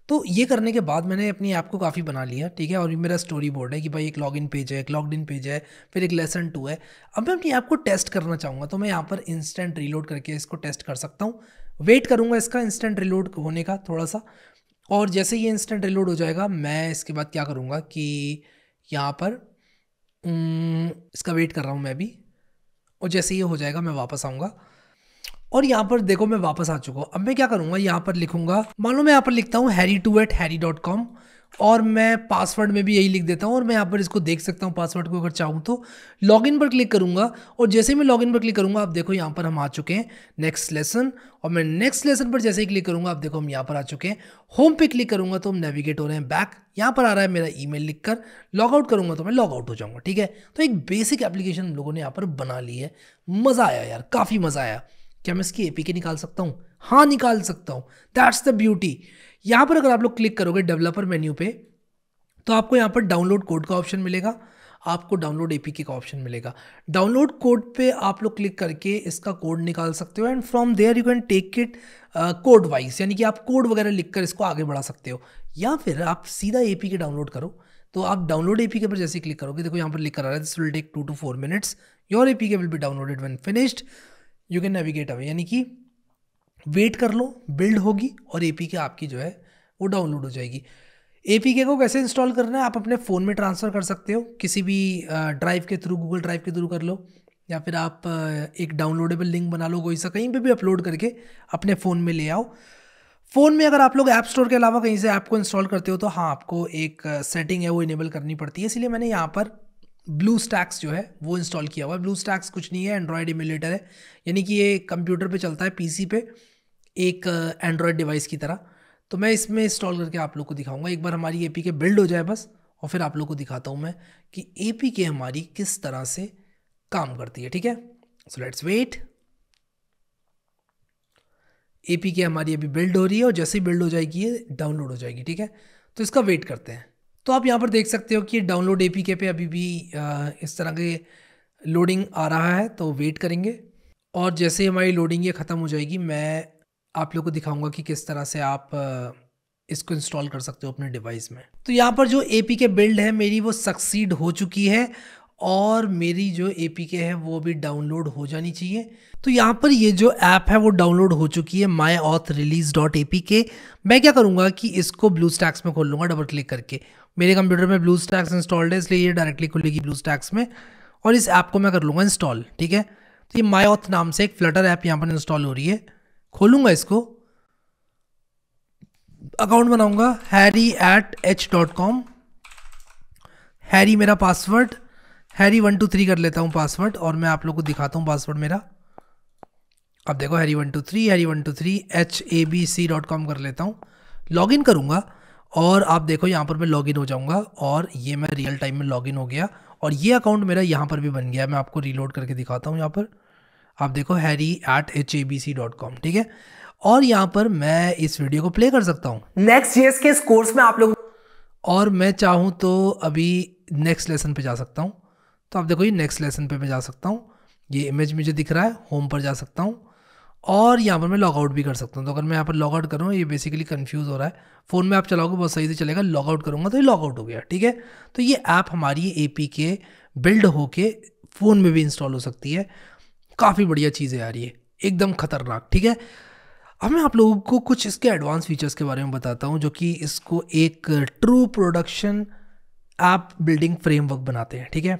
तो ये करने के बाद मैंने अपनी ऐप को काफ़ी बना लिया ठीक है और ये मेरा स्टोरी बोर्ड है कि भाई एक लॉगिन पेज है एक लॉग इन पेज है फिर एक लेसन टू है अब मैं अपनी ऐप को टेस्ट करना चाहूँगा तो मैं यहाँ पर इंस्टेंट रीलोड करके इसको टेस्ट कर सकता हूँ वेट करूँगा इसका इंस्टेंट रीलोड होने का थोड़ा सा और जैसे ये इंस्टेंट रीलोड हो जाएगा मैं इसके बाद क्या करूँगा कि यहाँ पर इसका वेट कर रहा हूँ मैं भी और जैसे ये हो जाएगा मैं वापस आऊँगा और यहाँ पर देखो मैं वापस आ चुका हूँ अब मैं क्या करूँगा यहाँ पर लिखूंगा मान लो मैं यहाँ पर लिखता हूँ Harry two at Harry dot com और मैं पासवर्ड में भी यही लिख देता हूँ और मैं यहाँ पर इसको देख सकता हूँ पासवर्ड को अगर चाहूँ तो लॉगिन पर क्लिक करूँगा और जैसे ही मैं लॉगिन पर क्लिक करूँगा आप देखो यहाँ पर हम आ चुके हैं नेक्स्ट लेसन और मैं नेक्स्ट लेसन पर जैसे ही क्लिक करूँगा आप देखो हम यहाँ पर आ चुके हैं होम पे क्लिक करूँगा तो हम नेविगेट हो रहे हैं बैक यहाँ पर आ रहा है मेरा ई कर लॉग लॉगआउट करूँगा तो मैं लॉगआउट हो जाऊँगा ठीक है तो एक बेसिक एप्लीकेशन हम लोगों ने यहाँ पर बना ली है मज़ा आया यार काफ़ी मज़ा आया क्या मैं इसकी एपीके निकाल सकता हूँ हाँ निकाल सकता हूँ दैट्स द ब्यूटी यहाँ पर अगर आप लोग क्लिक करोगे डेवलपर मेन्यू पे तो आपको यहाँ पर डाउनलोड कोड का ऑप्शन मिलेगा आपको डाउनलोड एपीके का ऑप्शन मिलेगा डाउनलोड कोड पे आप लोग क्लिक करके इसका कोड निकाल सकते हो and from there you can take it code wise यानी कि आप कोड वगैरह लिखकर इसको आगे बढ़ा सकते हो या फिर आप सीधा ए के डाउनलोड करो तो आप डाउनलोड ए के पर जैसे क्लिक करोगे देखो यहाँ पर लिख कर आ रहा है this will take two to four minutes your A K will be downloaded once finished you can navigate away यानी कि वेट कर लो बिल्ड होगी और ए के आपकी जो है वो डाउनलोड हो जाएगी ए को कैसे इंस्टॉल करना है आप अपने फ़ोन में ट्रांसफ़र कर सकते हो किसी भी ड्राइव के थ्रू गूगल ड्राइव के थ्रू कर लो या फिर आप एक डाउनलोडेबल लिंक बना लो कोई सा कहीं पे भी अपलोड करके अपने फ़ोन में ले आओ फ़ोन में अगर आप लोग ऐप स्टोर के अलावा कहीं से ऐप को इंस्टॉल करते हो तो हाँ आपको एक सेटिंग है वो इनेबल करनी पड़ती है इसलिए मैंने यहाँ पर ब्लू स्टैक्स जो है वो इंस्टॉल किया हुआ है ब्लू स्टैक्स कुछ नहीं है एंड्रॉयड इम्यूलेटर है यानी कि ये कंप्यूटर पे चलता है पीसी पे एक एंड्रॉयड uh, डिवाइस की तरह तो मैं इसमें इंस्टॉल करके आप लोग को दिखाऊंगा एक बार हमारी ए के बिल्ड हो जाए बस और फिर आप लोग को दिखाता हूँ मैं कि ए के हमारी किस तरह से काम करती है ठीक है सो लेट्स वेट ए के हमारी अभी बिल्ड हो रही है और जैसे ही बिल्ड हो जाएगी ये डाउनलोड हो जाएगी ठीक है तो इसका वेट करते हैं तो आप यहाँ पर देख सकते हो कि डाउनलोड ए पी के पे अभी भी इस तरह के लोडिंग आ रहा है तो वेट करेंगे और जैसे ही हमारी लोडिंग ये ख़त्म हो जाएगी मैं आप लोग को दिखाऊंगा कि किस तरह से आप इसको इंस्टॉल कर सकते हो अपने डिवाइस में तो यहाँ पर जो ए पी के बिल्ड है मेरी वो सक्सीड हो चुकी है और मेरी जो ए पी के है वो भी डाउनलोड हो जानी चाहिए तो यहाँ पर ये जो ऐप है वो डाउनलोड हो चुकी है my auth release dot A P K मैं क्या करूँगा कि इसको ब्लू स्टैक्स में खोल लूँगा डबल क्लिक करके मेरे कंप्यूटर में ब्लू स्टैक्स इंस्टॉल्ड है इसलिए ये डायरेक्टली खुलेगी ब्लू स्टैक्स में और इस ऐप को मैं कर लूँगा इंस्टॉल ठीक है तो ये माई ऑथ नाम से एक फ्लटर ऐप यहाँ पर इंस्टॉल हो रही है खोलूँगा इसको अकाउंट बनाऊँगा Harry at H dot com Harry मेरा password Harry one two three कर लेता हूँ पासवर्ड और मैं आप लोग को दिखाता हूँ पासवर्ड मेरा अब देखो Harry one two three Harry one two three H A B C dot com कर लेता हूँ लॉग इन करूँगा और आप देखो यहाँ पर मैं लॉगिन हो जाऊँगा और ये मैं रियल टाइम में लॉगिन हो गया और ये अकाउंट मेरा यहाँ पर भी बन गया मैं आपको रीलोड करके दिखाता हूँ यहाँ पर आप देखो Harry at H A B C dot com ठीक है और यहाँ पर मैं इस वीडियो को प्ले कर सकता हूँ नेक्स्ट जी के इस कोर्स में आप लोग और मैं चाहूँ तो अभी नेक्स्ट लेसन पे जा सकता हूँ तो आप देखो ये नेक्स्ट लेसन पे मैं जा सकता हूँ ये इमेज मुझे दिख रहा है होम पर जा सकता हूँ और यहाँ पर मैं लॉगआउट भी कर सकता हूँ तो अगर मैं यहाँ पर लॉगआउट करूँ ये बेसिकली कन्फ्यूज़ हो रहा है फ़ोन में आप चलाओगे बहुत सही से चलेगा लॉगआउट करूँगा तो ये लॉगआउट हो गया ठीक है तो ये ऐप हमारी ए पी के बिल्ड होके फ़ोन में भी इंस्टॉल हो सकती है काफ़ी बढ़िया चीज़ है यार ये एकदम खतरनाक ठीक है अब मैं आप लोगों को कुछ इसके एडवांस फीचर्स के बारे में बताता हूँ जो कि इसको एक true production app building framework बनाते हैं ठीक है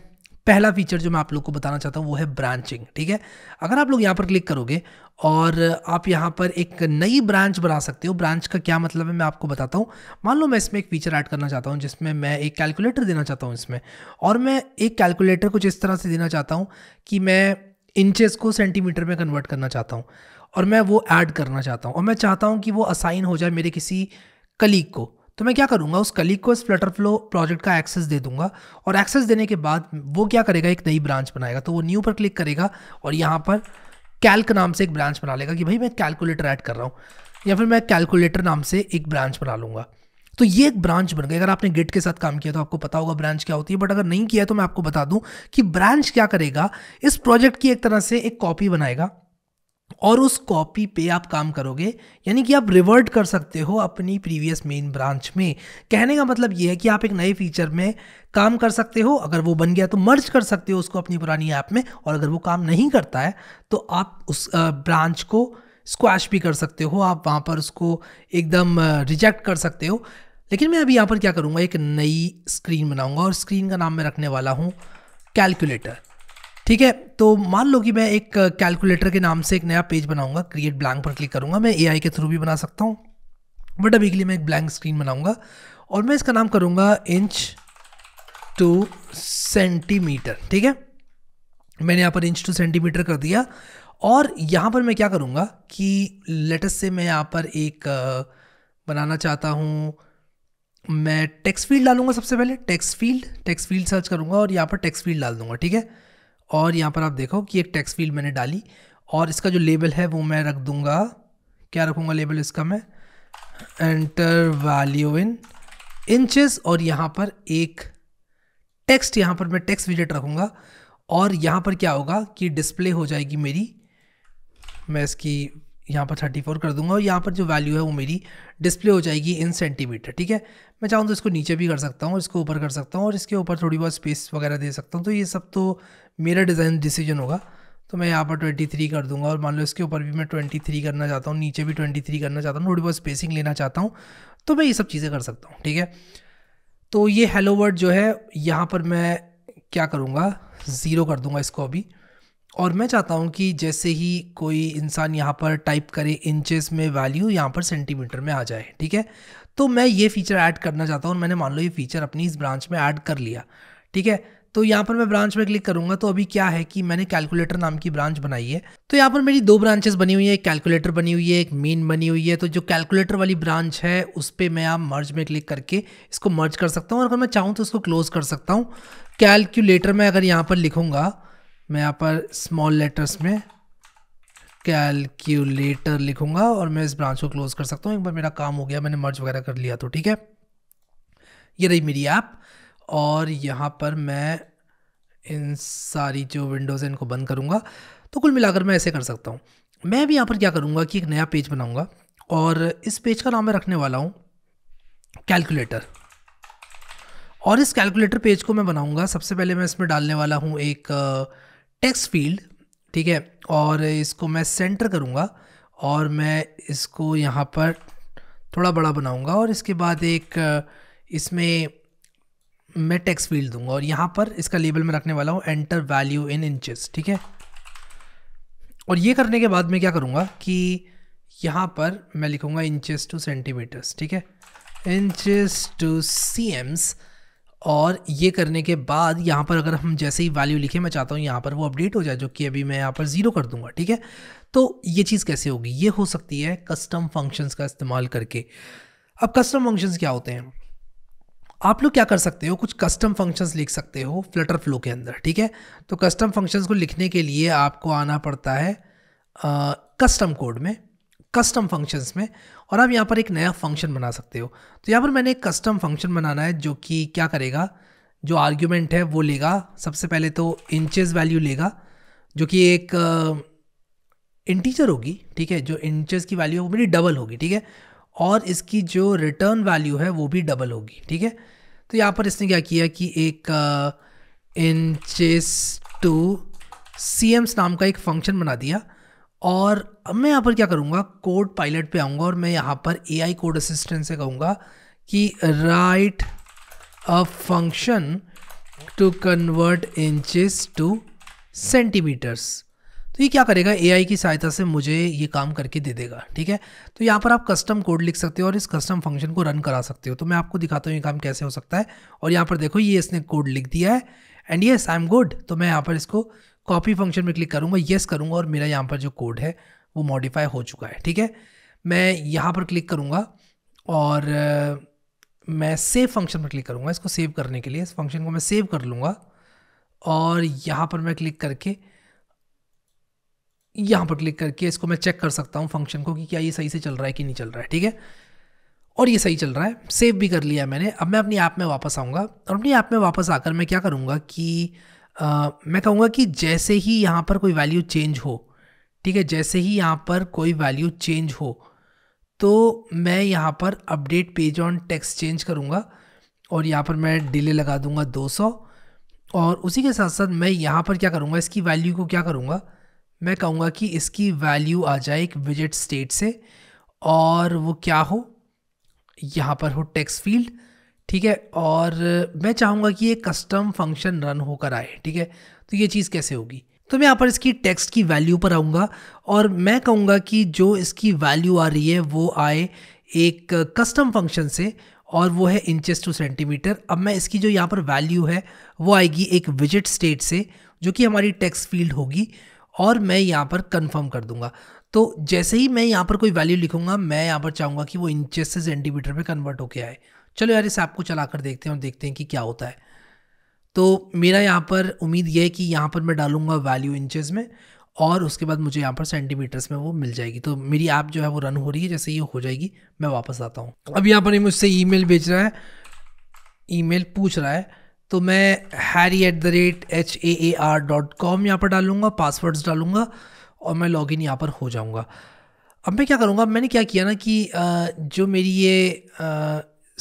पहला फीचर जो मैं आप लोग को बताना चाहता हूँ वो है ब्रांचिंग ठीक है अगर आप लोग यहाँ पर क्लिक करोगे और आप यहाँ पर एक नई ब्रांच बना सकते हो ब्रांच का क्या मतलब है मैं आपको बताता हूँ मान लो मैं इसमें एक फीचर ऐड करना चाहता हूँ जिसमें मैं एक कैलकुलेटर देना चाहता हूँ इसमें और मैं एक कैलकुलेटर कुछ इस तरह से देना चाहता हूँ कि मैं इंचेस को सेंटीमीटर में कन्वर्ट करना चाहता हूँ और मैं वो ऐड करना चाहता हूँ और मैं चाहता हूँ कि वो असाइन हो जाए मेरे किसी कलीग को तो मैं क्या करूँगा उस कलीग को इस फ्लटर फ्लो प्रोजेक्ट का एक्सेस दे दूंगा और एक्सेस देने के बाद वो क्या करेगा एक नई ब्रांच बनाएगा तो वो न्यू पर क्लिक करेगा और यहाँ पर कैल्क नाम से एक ब्रांच बना लेगा कि भाई मैं कैलकुलेटर ऐड कर रहा हूँ या फिर मैं कैलकुलेटर नाम से एक ब्रांच बना लूँगा तो ये एक ब्रांच बन गई अगर आपने गिट के साथ काम किया तो आपको पता होगा ब्रांच क्या होती है बट अगर नहीं किया तो मैं आपको बता दूं कि ब्रांच क्या करेगा इस प्रोजेक्ट की एक तरह से एक कॉपी बनाएगा और उस कॉपी पे आप काम करोगे यानी कि आप रिवर्ट कर सकते हो अपनी प्रीवियस मेन ब्रांच में कहने का मतलब ये है कि आप एक नए फीचर में काम कर सकते हो अगर वो बन गया तो मर्ज कर सकते हो उसको अपनी पुरानी ऐप में और अगर वो काम नहीं करता है तो आप उस ब्रांच को स्क्वैश भी कर सकते हो आप वहाँ पर उसको एकदम रिजेक्ट कर सकते हो लेकिन मैं अभी यहाँ पर क्या करूँगा एक नई स्क्रीन बनाऊँगा और स्क्रीन का नाम मैं रखने वाला हूँ कैलकुलेटर ठीक है तो मान लो कि मैं एक कैलकुलेटर uh, के नाम से एक नया पेज बनाऊंगा क्रिएट ब्लैंक पर क्लिक करूंगा मैं ए के थ्रू भी बना सकता हूं बट अभी के लिए मैं एक ब्लैंक स्क्रीन बनाऊंगा और मैं इसका नाम करूंगा इंच टू सेंटीमीटर ठीक है मैंने यहाँ पर इंच टू सेंटीमीटर कर दिया और यहाँ पर मैं क्या करूँगा कि लेटेस्ट से मैं यहाँ पर एक uh, बनाना चाहता हूँ मैं टेक्स्ट फील्ड डालूंगा सबसे पहले text field text field search करूँगा और यहाँ पर टेक्स्ट फील्ड डाल दूंगा ठीक है और यहाँ पर आप देखो कि एक टेक्स फील्ड मैंने डाली और इसका जो लेबल है वो मैं रख दूँगा क्या रखूँगा लेबल इसका मैं एंटर वैल्यू इन इंचज़ और यहाँ पर एक टेक्स्ट यहाँ पर मैं टेक्स्ट विजिट रखूँगा और यहाँ पर क्या होगा कि डिस्प्ले हो जाएगी मेरी मैं इसकी यहाँ पर थर्टी फोर कर दूंगा और यहाँ पर जो वैल्यू है वो मेरी डिस्प्ले हो जाएगी इन सेंटीमीटर ठीक है मैं चाहूँ तो इसको नीचे भी कर सकता हूँ इसको ऊपर कर सकता हूँ और इसके ऊपर थोड़ी बहुत स्पेस वगैरह दे सकता हूँ तो ये सब तो मेरा डिज़ाइन डिसीजन होगा तो मैं यहाँ पर ट्वेंटी थ्री कर दूंगा और मान लो इसके ऊपर भी मैं ट्वेंटी थ्री करना चाहता हूँ नीचे भी ट्वेंटी थ्री करना चाहता हूँ थोड़ी बहुत स्पेसिंग लेना चाहता हूँ तो मैं ये सब चीज़ें कर सकता हूँ ठीक है तो ये हेलो वर्ड जो है यहाँ पर मैं क्या करूँगा ज़ीरो कर दूँगा इसको अभी और मैं चाहता हूँ कि जैसे ही कोई इंसान यहाँ पर टाइप करे इंचेस में वैल्यू यहाँ पर सेंटीमीटर में आ जाए ठीक है तो मैं ये फीचर ऐड करना चाहता हूँ और मैंने मान लो ये फीचर अपनी इस ब्रांच में ऐड कर लिया ठीक है तो यहाँ पर मैं ब्रांच में क्लिक करूंगा तो अभी क्या है कि मैंने कैलकुलेटर नाम की ब्रांच बनाई है तो यहाँ पर मेरी दो ब्रांचेस बनी हुई है एक कैलकुलेटर बनी हुई है एक मेन बनी हुई है तो जो कैलकुलेटर वाली ब्रांच है उस पर मैं आप मर्ज में क्लिक करके इसको मर्ज कर सकता हूँ और अगर मैं चाहूँ तो इसको क्लोज कर सकता हूँ कैलकुलेटर में अगर यहाँ पर लिखूँगा मैं यहाँ पर स्मॉल लेटर्स में कैलकुलेटर लिखूंगा और मैं इस ब्रांच को क्लोज कर सकता हूँ एक बार मेरा काम हो गया मैंने मर्ज वगैरह कर लिया तो ठीक है ये रही मेरी ऐप और यहाँ पर मैं इन सारी जो विंडोज़ हैं इनको बंद करूँगा तो कुल मिलाकर मैं ऐसे कर सकता हूँ मैं भी यहाँ पर क्या करूँगा कि एक नया पेज बनाऊँगा और इस पेज का नाम मैं रखने वाला हूँ कैलकुलेटर और इस कैलकुलेटर पेज को मैं बनाऊँगा सबसे पहले मैं इसमें डालने वाला हूँ एक टेक्स्ट फील्ड ठीक है और इसको मैं सेंटर करूँगा और मैं इसको यहाँ पर थोड़ा बड़ा बनाऊँगा और इसके बाद एक इसमें मैं टेक्स फील्ड दूंगा और यहाँ पर इसका लेबल में रखने वाला हूँ एंटर वैल्यू इन इंचज़ ठीक है और ये करने के बाद मैं क्या करूँगा कि यहाँ पर मैं लिखूँगा इंचज टू सेंटीमीटर्स ठीक है इंचज़ टू सी और ये करने के बाद यहाँ पर अगर हम जैसे ही वैल्यू लिखे मैं चाहता हूँ यहाँ पर वो अपडेट हो जाए जो कि अभी मैं यहाँ पर ज़ीरो कर दूंगा ठीक है तो ये चीज़ कैसे होगी ये हो सकती है कस्टम फंक्शंस का इस्तेमाल करके अब कस्टम फंक्शंस क्या होते हैं आप लोग क्या कर सकते हो कुछ कस्टम फंक्शंस लिख सकते हो फ्लटर फ्लो के अंदर ठीक है तो कस्टम फंक्शंस को लिखने के लिए आपको आना पड़ता है कस्टम कोड में कस्टम फंक्शंस में और आप यहाँ पर एक नया फंक्शन बना सकते हो तो यहाँ पर मैंने एक कस्टम फंक्शन बनाना है जो कि क्या करेगा जो आर्ग्यूमेंट है वो लेगा सबसे पहले तो इंचज वैल्यू लेगा जो कि एक इंटीजर होगी ठीक है जो इंचज की वैल्यू होगी मेरी डबल होगी ठीक है और इसकी जो रिटर्न वैल्यू है वो भी डबल होगी ठीक है तो यहाँ पर इसने क्या किया कि एक इंचेस टू सी एम्स नाम का एक फंक्शन बना दिया और अब मैं यहाँ पर क्या करूँगा कोड पायलट पे आऊँगा और मैं यहाँ पर ए आई कोड असिस्टेंट से कहूँगा कि write a function to convert inches to centimetres तो ये क्या करेगा ए की सहायता से मुझे ये काम करके दे देगा ठीक है तो यहाँ पर आप कस्टम कोड लिख सकते हो और इस कस्टम फंक्शन को रन करा सकते हो तो मैं आपको दिखाता हूँ ये काम कैसे हो सकता है और यहाँ पर देखो ये इसने कोड लिख दिया है and yes I am good तो मैं यहाँ पर इसको कॉपी फंक्शन में क्लिक करूँगा येस करूँगा और मेरा यहाँ पर जो कोड है वो मॉडिफाई हो चुका है ठीक है मैं यहाँ पर क्लिक करूँगा और मैं सेव फंक्शन पर क्लिक करूँगा इसको सेव करने के लिए इस फंक्शन को मैं सेव कर लूँगा और यहाँ पर मैं क्लिक करके यहाँ पर क्लिक करके इसको मैं चेक कर सकता हूँ फंक्शन को कि क्या ये सही से चल रहा है कि नहीं चल रहा है ठीक है और ये सही चल रहा है सेव भी कर लिया मैंने अब मैं अपनी ऐप में वापस आऊँगा और अपनी ऐप में वापस आकर मैं क्या करूँगा कि आ, मैं कहूँगा कि जैसे ही यहाँ पर कोई वैल्यू चेंज हो ठीक है जैसे ही यहाँ पर कोई वैल्यू चेंज हो तो मैं यहाँ पर update page on text change करूँगा और यहाँ पर मैं डिले लगा दूँगा 200 और उसी के साथ साथ मैं यहाँ पर क्या करूँगा इसकी वैल्यू को क्या करूँगा मैं कहूँगा कि इसकी वैल्यू आ जाए एक विजिट स्टेट से और वो क्या हो यहाँ पर हो टेक्स फील्ड ठीक है और मैं चाहूँगा कि ये कस्टम फंक्शन रन होकर आए ठीक है तो ये चीज़ कैसे होगी तो मैं यहाँ पर इसकी टेक्स्ट की वैल्यू पर आऊँगा और मैं कहूँगा कि जो इसकी वैल्यू आ रही है वो आए एक कस्टम फंक्शन से और वो है इंचेस टू सेंटीमीटर अब मैं इसकी जो यहाँ पर वैल्यू है वो आएगी एक विजिट स्टेट से जो कि हमारी टेक्स्ट फील्ड होगी और मैं यहाँ पर कंफर्म कर दूंगा तो जैसे ही मैं यहाँ पर कोई वैल्यू लिखूंगा मैं यहाँ पर चाहूँगा कि वो इंचेस से सेंटीमीटर पे कन्वर्ट होके आए चलो यार इस ऐप को चला कर देखते हैं और देखते हैं कि क्या होता है तो मेरा यहाँ पर उम्मीद यह है कि यहाँ पर मैं डालूंगा वैल्यू इंचेस में और उसके बाद मुझे यहाँ पर सेंटीमीटर्स में वो मिल जाएगी तो मेरी ऐप जो है वो रन हो रही है जैसे ये हो जाएगी मैं वापस आता हूँ अब यहाँ पर मुझसे ई भेज रहा है ई पूछ रहा है तो मैं Harry at the rate H A A R dot com यहाँ पर डालूंगा पासवर्ड्स डालूंगा और मैं लॉग इन यहाँ पर हो जाऊँगा अब मैं क्या करूँगा मैंने क्या किया ना कि जो मेरी ये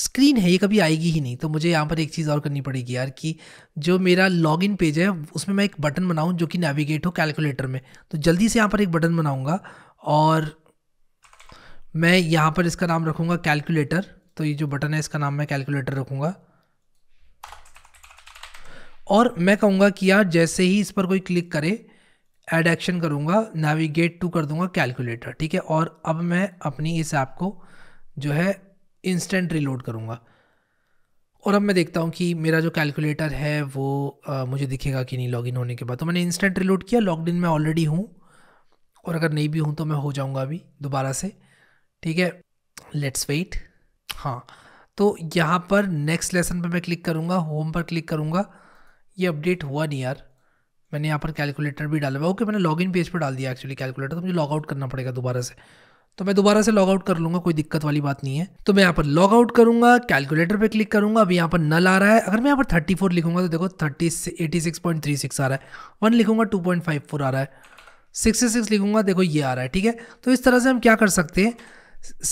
स्क्रीन है ये कभी आएगी ही नहीं तो मुझे यहाँ पर एक चीज़ और करनी पड़ेगी यार कि जो मेरा लॉग इन पेज है उसमें मैं एक बटन बनाऊँ जो कि नेविगेट हो कैलकुलेटर में तो जल्दी से यहाँ पर एक बटन बनाऊँगा और मैं यहाँ पर इसका नाम रखूँगा कैलकुलेटर तो ये जो बटन है इसका नाम मैं कैलकुलेटर रखूँगा और मैं कहूँगा कि यार जैसे ही इस पर कोई क्लिक करे एड एक्शन करूँगा नेविगेट टू कर दूँगा कैलकुलेटर ठीक है और अब मैं अपनी इस ऐप को जो है इंस्टेंट रिलोड करूँगा और अब मैं देखता हूँ कि मेरा जो कैलकुलेटर है वो आ, मुझे दिखेगा कि नहीं लॉगिन होने के बाद तो मैंने इंस्टेंट रिलोड किया लॉग इन मैं ऑलरेडी हूँ और अगर नहीं भी हूँ तो मैं हो जाऊँगा अभी दोबारा से ठीक है लेट्स वेट हाँ तो यहाँ पर नेक्स्ट लेसन पर मैं क्लिक करूँगा होम पर क्लिक करूँगा ये अपडेट हुआ नहीं यार मैंने यहाँ पर कैलकुलेटर भी डाला हुआ ओके मैंने लॉगिन पेज पर डाल दिया एक्चुअली कैलकुलेटर तो मुझे लॉगआउट करना पड़ेगा दोबारा से तो मैं दोबारा से लॉग आउट कर लूँगा कोई दिक्कत वाली बात नहीं है तो मैं यहाँ पर लॉग आउट करूँगा कैलकुलेटर पे क्लिक करूँगा अभी यहाँ पर नल आ रहा है अगर मैं यहाँ पर थर्टी फोर लिखूँगा तो देखो thirty eighty six point three six आ रहा है वन लिखूँगा टू पॉइंट फाइव फोर आ रहा है सिक्सटी सिक्स लिखूँगा देखो ये आ रहा है ठीक है तो इस तरह से हम क्या कर सकते हैं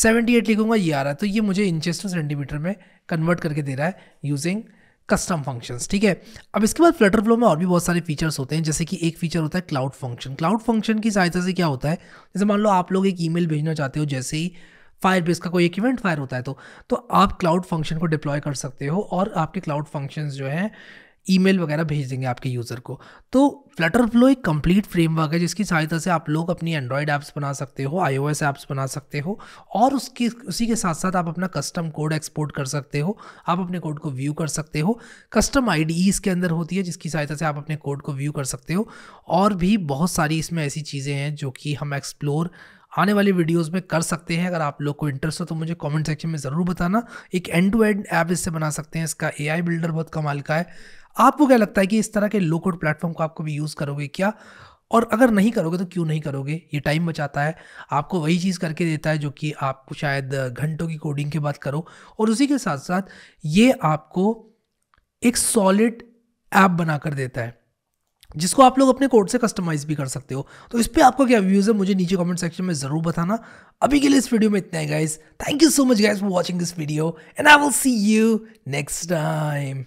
सेवेंटी एट लिखूँगा ये आ रहा है तो ये मुझे इंचेस्टर सेंटीमीटर में कन्वर्ट करके दे रहा है यूजिंग कस्टम फंक्शंस ठीक है अब इसके बाद फ्लटर फ्लो में और भी बहुत सारे फीचर्स होते हैं जैसे कि एक फीचर होता है क्लाउड फंक्शन क्लाउड फंक्शन की सहायता से क्या होता है जैसे मान लो आप लोग एक ईमेल भेजना चाहते हो जैसे ही फायर बेस का कोई एक इवेंट फायर होता है तो तो आप क्लाउड फंक्शन को डिप्लॉय कर सकते हो और आपके क्लाउड फंक्शंस जो हैं ईमेल वगैरह भेज देंगे आपके यूज़र को तो फ्लटर फ्लो एक कंप्लीट फ्रेमवर्क है जिसकी सहायता से आप लोग अपनी एंड्रॉयड ऐप्स बना सकते हो एस ऐप्स बना सकते हो और उसकी उसी के साथ साथ आप अपना कस्टम कोड एक्सपोर्ट कर सकते हो आप अपने कोड को व्यू कर सकते हो कस्टम आई इसके अंदर होती है जिसकी सहायता से आप अपने कोड को व्यू कर सकते हो और भी बहुत सारी इसमें ऐसी चीज़ें हैं जो कि हम एक्सप्लोर आने वाली वीडियोस में कर सकते हैं अगर आप लोग को इंटरेस्ट हो तो मुझे कमेंट सेक्शन में ज़रूर बताना एक एंड टू एंड ऐप इससे बना सकते हैं इसका एआई बिल्डर बहुत कमाल का है आपको क्या लगता है कि इस तरह के लो कोड प्लेटफॉर्म को आपको कभी यूज़ करोगे क्या और अगर नहीं करोगे तो क्यों नहीं करोगे ये टाइम बचाता है आपको वही चीज़ करके देता है जो कि आपको शायद घंटों की कोडिंग के बाद करो और उसी के साथ साथ ये आपको एक सॉलिड ऐप बना कर देता है जिसको आप लोग अपने कोड से कस्टमाइज भी कर सकते हो तो इस पर आपका क्या व्यूज़ है मुझे नीचे कमेंट सेक्शन में ज़रूर बताना अभी के लिए इस वीडियो में इतना है guys thank you so much guys for watching this video and I will see you next time